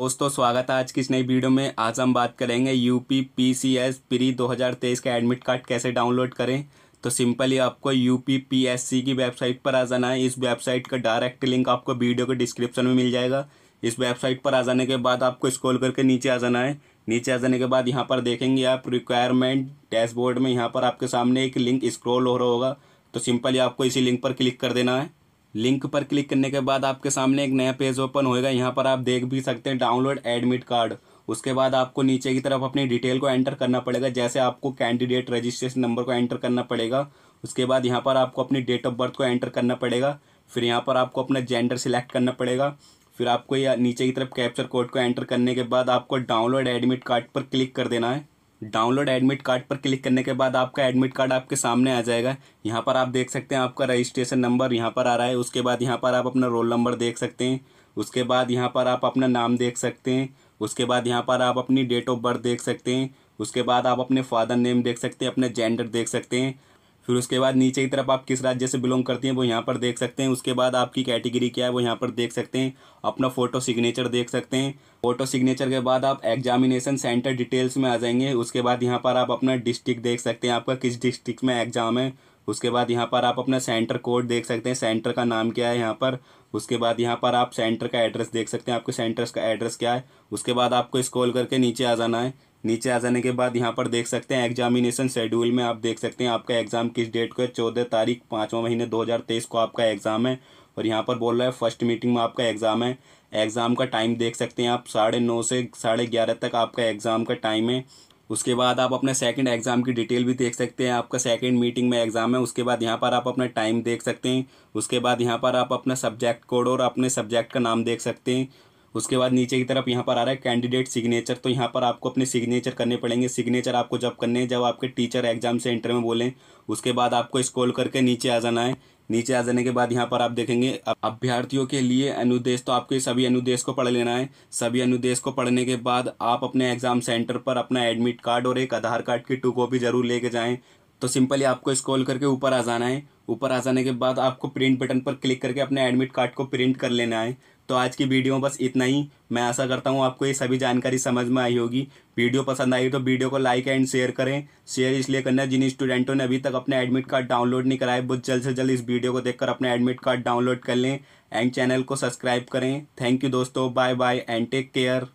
दोस्तों स्वागत है आज की इस नई वीडियो में आज हम बात करेंगे UP P C S pre दो हज़ार तेईस का एडमिट कार्ड कैसे डाउनलोड करें तो सिंपली आपको यूपी पी एस सी की वेबसाइट पर आ जाना है इस वेबसाइट का डायरेक्ट लिंक आपको वीडियो के डिस्क्रिप्शन में मिल जाएगा इस वेबसाइट पर आ जाने के बाद आपको स्क्रॉल करके नीचे आ जाना है नीचे आ जाने के बाद यहाँ पर देखेंगे आप रिक्वायरमेंट डैशबोर्ड में यहाँ पर आपके सामने एक लिंक स्क्रॉल हो रहा होगा तो सिंपली आपको इसी लिंक पर क्लिक कर देना है लिंक पर क्लिक करने के बाद आपके सामने एक नया पेज ओपन होएगा यहाँ पर आप देख भी सकते हैं डाउनलोड एडमिट कार्ड उसके बाद आपको नीचे की तरफ अपनी डिटेल को एंटर करना पड़ेगा जैसे आपको कैंडिडेट रजिस्ट्रेशन नंबर को एंटर करना पड़ेगा उसके बाद यहाँ पर आपको अपनी डेट ऑफ बर्थ को एंटर करना पड़ेगा फिर यहाँ पर आपको अपना जेंडर सिलेक्ट करना पड़ेगा फिर आपको या नीचे की तरफ कैप्चर कोड को एंटर करने के बाद आपको डाउनलोड एडमिट कार्ड पर क्लिक कर देना है डाउनलोड एडमिट कार्ड पर क्लिक करने के बाद आपका एडमिट कार्ड आपके सामने आ जाएगा यहाँ पर आप देख सकते हैं आपका रजिस्ट्रेशन नंबर यहाँ पर आ रहा है उसके बाद यहाँ पर आप अपना रोल नंबर देख सकते हैं उसके बाद यहाँ पर आप अपना नाम देख सकते हैं उसके बाद यहाँ पर आप अपनी डेट ऑफ बर्थ देख सकते हैं उसके बाद आप अपने फादर नेम देख सकते हैं अपने जेंडर देख सकते हैं फिर उसके बाद नीचे की तरफ आप किस राज्य से बिलोंग करती हैं वो यहाँ पर देख सकते हैं उसके बाद आपकी कैटेगरी क्या है वो यहाँ पर देख सकते हैं अपना फ़ोटो सिग्नेचर देख सकते हैं फ़ोटो सिग्नेचर के बाद आप एग्जामिनेशन सेंटर डिटेल्स में आ जाएंगे उसके बाद यहाँ पर आप अपना डिस्ट्रिक्ट देख सकते हैं आपका किस डिस्ट्रिक्ट में एग्ज़ाम है उसके बाद यहाँ पर आप अपना सेंटर कोड देख सकते हैं सेंटर का नाम क्या है यहाँ पर उसके बाद यहाँ पर आप सेंटर का एड्रेस देख सकते हैं आपके सेंटर्स का एड्रेस क्या है उसके बाद आपको स्कॉल करके नीचे आ जाना है नीचे आ जाने के बाद यहाँ पर देख सकते हैं एग्जामिनेशन शेड्यूल में आप देख सकते हैं आपका एग्ज़ाम किस डेट को है चौदह तारीख पाँचवा महीने 2023 को आपका एग्ज़ाम है और यहाँ पर बोल रहा है फर्स्ट मीटिंग में आपका एग्ज़ाम है एग्ज़ाम का टाइम देख सकते हैं आप साढ़े नौ से साढ़े ग्यारह तक आपका एग्ज़ाम का टाइम है उसके बाद आप अपने सेकंड एग्ज़ाम की डिटेल भी देख सकते हैं आपका सेकंड मीटिंग में एग्ज़ाम है उसके बाद यहाँ पर आप अपना टाइम देख सकते हैं उसके बाद यहाँ पर आप अपना सब्जेक्ट कोड और अपने सब्जेक्ट का नाम देख सकते हैं उसके बाद नीचे की तरफ यहाँ पर आ रहा है कैंडिडेट सिग्नेचर तो यहाँ पर आपको अपने सिग्नेचर करने पड़ेंगे सिग्नेचर आपको जब करने हैं जब आपके टीचर एग्जाम से इंटर में बोलें उसके बाद आपको स्कॉल करके नीचे आ जाना है नीचे आ जाने के बाद यहाँ पर आप देखेंगे अभ्यर्थियों के लिए अनुदेश तो आपके सभी अनुदेश को पढ़ लेना है सभी अनुदेश को पढ़ने के बाद आप अपने एग्जाम सेंटर पर अपना एडमिट कार्ड और एक आधार कार्ड की टू कॉपी जरूर लेके जाएं तो सिंपली आपको स्कॉल करके ऊपर आ जाना है ऊपर आ जाने के बाद आपको प्रिंट बटन पर क्लिक करके अपने एडमिट कार्ड को प्रिंट कर लेना है तो आज की वीडियो बस इतना ही मैं आशा करता हूँ आपको ये सभी जानकारी समझ में आई होगी वीडियो पसंद आई तो वीडियो को लाइक एंड शेयर करें शेयर इसलिए करना जिन स्टूडेंटों ने अभी तक अपने एडमिट कार्ड डाउनलोड नहीं कराए बहुत जल्द से जल्द इस वीडियो को देखकर अपना एडमिट कार्ड डाउनलोड कर लें एंड चैनल को सब्सक्राइब करें थैंक यू दोस्तों bye bye and take care